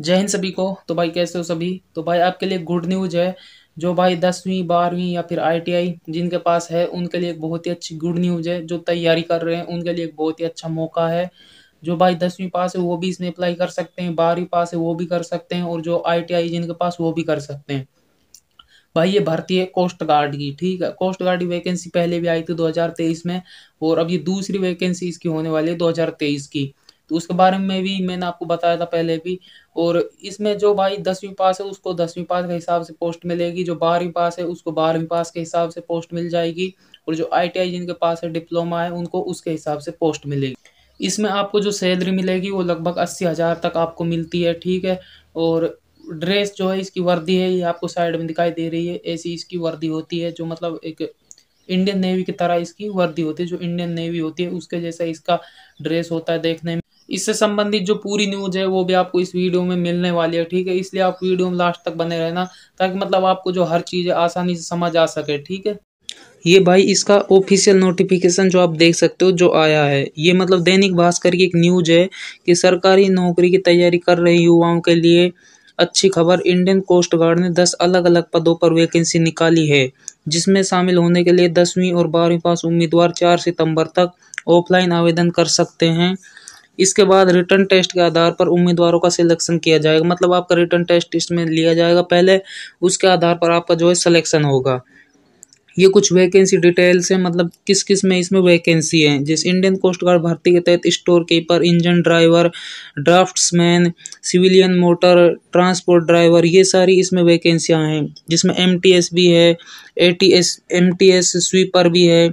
जय हिंद सभी को तो भाई कैसे हो सभी तो भाई आपके लिए गुड न्यूज़ है जो भाई दसवीं बारहवीं या फिर आईटीआई जिनके पास है उनके लिए एक बहुत ही अच्छी गुड न्यूज़ है जो तैयारी कर रहे हैं उनके लिए एक बहुत ही अच्छा मौका है जो भाई दसवीं पास है वो भी इसमें अप्लाई कर सकते हैं बारहवीं पास है वो भी कर सकते हैं और जो आई जिनके पास वो भी कर सकते हैं भाई ये भर्ती है कोस्ट गार्ड की ठीक है कोस्ट गार्ड की वैकेंसी पहले भी आई थी 2023 में और अब ये दूसरी वैकेंसी इसकी होने वाली है 2023 की तो उसके बारे में भी मैंने आपको बताया था पहले भी और इसमें जो भाई दसवीं पास है उसको दसवीं पास के हिसाब से पोस्ट मिलेगी जो बारहवीं पास है उसको बारहवीं पास के हिसाब से पोस्ट मिल जाएगी और जो आईटीआई जिनके पास है डिप्लोमा है उनको उसके हिसाब से पोस्ट मिलेगी इसमें आपको जो सैलरी मिलेगी वो लगभग अस्सी हज़ार तक आपको मिलती है ठीक है और ड्रेस जो है इसकी वर्दी है ये आपको साइड में दिखाई दे रही है ऐसी इसकी वर्दी होती है जो मतलब एक इंडियन नेवी की तरह इसकी वर्दी होती है जो इंडियन नेवी होती है उसके जैसा इसका ड्रेस होता है देखने में इससे संबंधित जो पूरी न्यूज है वो भी आपको इस वीडियो में मिलने वाली है ठीक है इसलिए आप वीडियो में लास्ट तक बने रहना ताकि मतलब आपको जो हर चीज़ आसानी से समझ आ सके ठीक है ये भाई इसका ऑफिशियल नोटिफिकेशन जो आप देख सकते हो जो आया है ये मतलब दैनिक भास्कर की एक न्यूज है कि सरकारी नौकरी की तैयारी कर रहे युवाओं के लिए अच्छी खबर इंडियन कोस्ट गार्ड ने 10 अलग अलग पदों पर वैकेंसी निकाली है जिसमें शामिल होने के लिए दसवीं और बारहवीं पास उम्मीदवार 4 सितंबर तक ऑफलाइन आवेदन कर सकते हैं इसके बाद रिटर्न टेस्ट के आधार पर उम्मीदवारों का सिलेक्शन किया जाएगा मतलब आपका रिटर्न टेस्ट इसमें लिया जाएगा पहले उसके आधार पर आपका जो है सिलेक्शन होगा ये कुछ वैकेंसी डिटेल्स हैं मतलब किस किस में इसमें वैकेंसी है जैसे इंडियन कोस्ट गार्ड भर्ती के तहत store keeper engine driver draftsman civilian motor transport driver ये सारी इसमें वैकेंसियाँ हैं जिसमें एम भी है A T S M T S sweeper भी है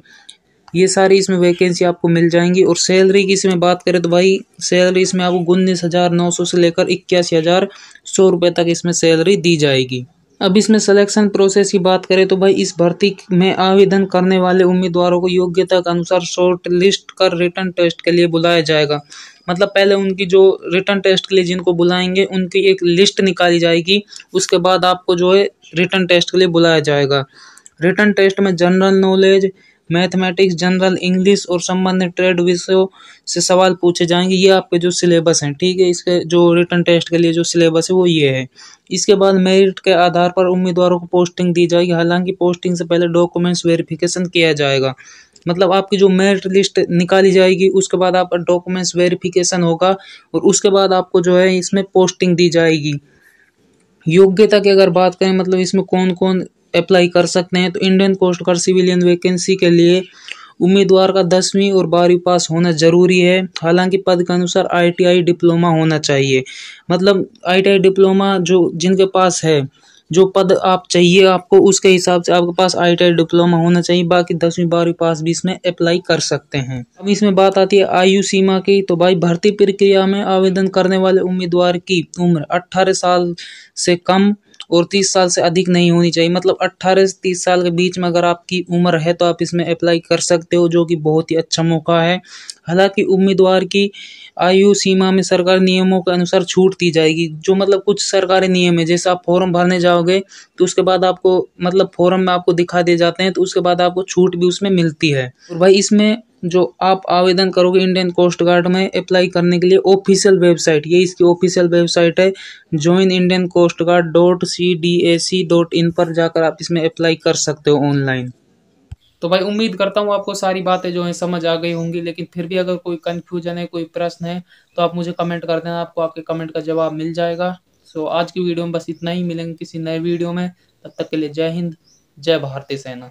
ये सारी इसमें वैकेंसी आपको मिल जाएंगी और सैलरी की इसमें बात करें तो भाई सैलरी इसमें आपको उन्नीस हज़ार नौ सौ से लेकर इक्यासी हज़ार सौ रुपये तक इसमें सैलरी दी जाएगी अब इसमें सिलेक्शन प्रोसेस की बात करें तो भाई इस भर्ती में आवेदन करने वाले उम्मीदवारों को योग्यता के अनुसार शॉर्ट लिस्ट कर रिटर्न टेस्ट के लिए बुलाया जाएगा मतलब पहले उनकी जो रिटर्न टेस्ट के लिए जिनको बुलाएंगे उनकी एक लिस्ट निकाली जाएगी उसके बाद आपको जो है रिटर्न टेस्ट के लिए बुलाया जाएगा रिटर्न टेस्ट में general knowledge mathematics general English और संबंधित ट्रेड विषयों से सवाल पूछे जाएंगे ये आपके जो सिलेबस हैं ठीक है इसके जो रिटर्न टेस्ट के लिए जो सिलेबस है वो ये है इसके बाद मेरिट के आधार पर उम्मीदवारों को पोस्टिंग दी जाएगी हालांकि पोस्टिंग से पहले डॉक्यूमेंट्स वेरिफिकेशन किया जाएगा मतलब आपकी जो मेरिट लिस्ट निकाली जाएगी उसके बाद आप डॉक्यूमेंट्स वेरिफिकेशन होगा और उसके बाद आपको जो है इसमें पोस्टिंग दी जाएगी योग्यता की अगर बात करें मतलब इसमें कौन कौन अप्लाई कर सकते हैं तो Indian coast guard civilian vacancy के लिए उम्मीदवार का दसवीं और बारहवीं पास होना जरूरी है हालांकि पद के अनुसार आईटीआई डिप्लोमा होना चाहिए मतलब आईटीआई डिप्लोमा जो जिनके पास है जो पद आप चाहिए आपको उसके हिसाब से आपके पास आई टी डिप्लोमा होना चाहिए बाकी दसवीं बारहवीं पास भी इसमें अप्लाई कर सकते हैं अब इसमें बात आती है आयु सीमा की तो भाई भर्ती प्रक्रिया में आवेदन करने वाले उम्मीदवार की उम्र अट्ठारह साल से कम और तीस साल से अधिक नहीं होनी चाहिए मतलब अट्ठारह से तीस साल के बीच में अगर आपकी उम्र है तो आप इसमें अप्लाई कर सकते हो जो कि बहुत ही अच्छा मौका है हालांकि उम्मीदवार की आयु सीमा में सरकारी नियमों के अनुसार छूट दी जाएगी जो मतलब कुछ सरकारी नियम है जैसे आप फॉर्म भरने जाओगे तो उसके बाद आपको मतलब फॉर्म में आपको दिखा दिए जाते हैं तो उसके बाद आपको छूट भी उसमें मिलती है और भाई इसमें जो आप आवेदन करोगे इंडियन कोस्ट गार्ड में अप्लाई करने के लिए ऑफिशियल वेबसाइट ये इसकी ऑफिशियल वेबसाइट है join Indian coast guard dot C D A C dot in पर जाकर आप इसमें अप्लाई कर सकते हो ऑनलाइन तो भाई उम्मीद करता हूँ आपको सारी बातें जो है समझ आ गई होंगी लेकिन फिर भी अगर कोई कन्फ्यूजन है कोई प्रश्न है तो आप मुझे कमेंट कर देना आपको आपके कमेंट का जवाब मिल जाएगा सो आज की वीडियो में बस इतना ही मिलेंगे किसी नए वीडियो में तब तक के लिए जय हिंद जय भारतीय सेना